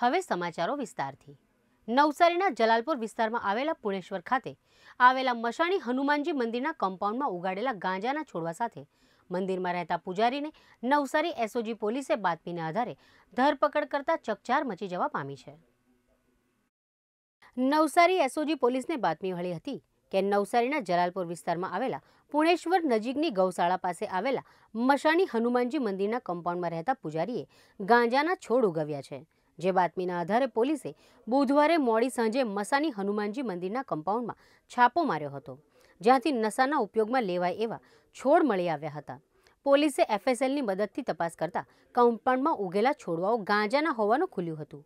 હવે સમાચારો વિસ્તારથી નવસારીના જલાલપુર વિસ્તારમાં આવેલા પુણેશ્વર ખાતે આવેલા મશાણી હનુમાનજી મંદિરના કમ્પાઉન્ડમાં ઉગાડેલા ગાંજાના છોડવા સાથે મંદિરમાં રહેતા પૂજારીને નવસારી એસઓજી પોલીસે બાતમીના આધારે ધરપકડ કરતા ચકચાર મચી જવા પામી છે નવસારી એસઓજી પોલીસને બાતમી મળી હતી કે નવસારીના જલાલપુર વિસ્તારમાં આવેલા પુણેશ્વર નજીકની ગૌશાળા પાસે આવેલા મશાણી હનુમાનજી મંદિરના કમ્પાઉન્ડમાં રહેતા પૂજારીએ ગાંજાના છોડ ઉગાવ્યા છે જે બાતમીના આધારે પોલીસે બુધવારે મોડી સાંજે મસાની હનુમાનજી મંદિરના કમ્પાઉન્ડમાં છાપો માર્યો હતો જ્યાંથી નશાના ઉપયોગમાં લેવાય એવા છોડ મળી આવ્યા હતા પોલીસે એફએસએલની મદદથી તપાસ કરતા કમ્પાઉન્ડમાં ઉગેલા છોડવાઓ ગાંજાના હોવાનું ખુલ્યું હતું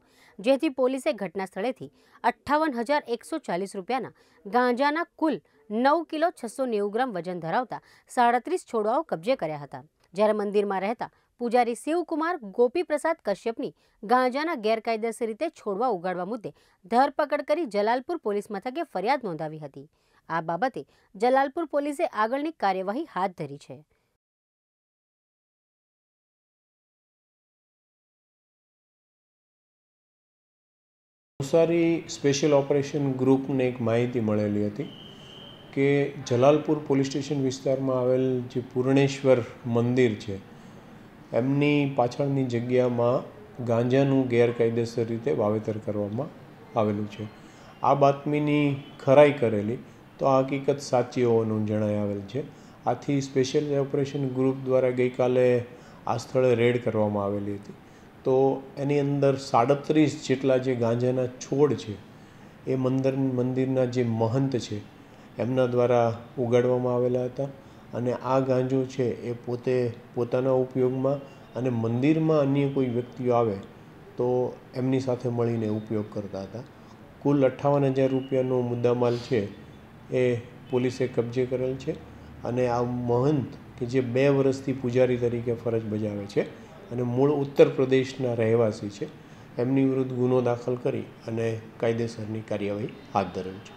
જેથી પોલીસે ઘટના સ્થળેથી અઠ્ઠાવન હજાર એકસો ચાલીસ રૂપિયાના ગાંજાના કુલ નવ કિલો છસો નેવું ગ્રામ વજન ધરાવતા સાડત્રીસ છોડવાઓ કબજે કર્યા હતા જ્યારે મંદિરમાં રહેતા પૂજારી શિવકુમાર ગોપીપ્રસાદ કશ્યપની ગાંજાના ગેરકાયદેસર રીતે છોડવા ઉગાડવા મુદ્દે ધરપકડ કરી જલાલપુર પોલીસ મથકે ફરિયાદ નોંધાવી હતી આ બાબતે જલાલપુર પોલીસે આગળની કાર્યવાહી હાથ ધરી છે નવસારી સ્પેશિયલ ઓપરેશન ગ્રુપને એક માહિતી મળેલી હતી કે જલાલપુર પોલીસ સ્ટેશન વિસ્તારમાં આવેલ જે પૂર્ણેશ્વર મંદિર છે એમની પાછળની જગ્યામાં ગાંજાનું ગેરકાયદેસર રીતે વાવેતર કરવામાં આવેલું છે આ બાતમીની ખરાઈ કરેલી તો આ હકીકત સાચી હોવાનું જણાઈ આવેલ છે આથી સ્પેશિયલ ઓપરેશન ગ્રુપ દ્વારા ગઈકાલે આ સ્થળે રેડ કરવામાં આવેલી હતી તો એની અંદર સાડત્રીસ જેટલા જે ગાંજાના છોડ છે એ મંદિર મંદિરના જે મહંત છે એમના દ્વારા ઉગાડવામાં આવેલા હતા અને આ ગાંજો છે એ પોતે પોતાના ઉપયોગમાં અને મંદિરમાં અન્ય કોઈ વ્યક્તિઓ આવે તો એમની સાથે મળીને ઉપયોગ કરતા હતા કુલ અઠ્ઠાવન હજાર રૂપિયાનો મુદ્દામાલ છે એ પોલીસે કબજે કરેલ છે અને આ મહંત કે જે બે વર્ષથી પૂજારી તરીકે ફરજ બજાવે છે અને મૂળ ઉત્તર પ્રદેશના રહેવાસી છે એમની વિરુદ્ધ ગુનો દાખલ કરી અને કાયદેસરની કાર્યવાહી હાથ ધરેલ છે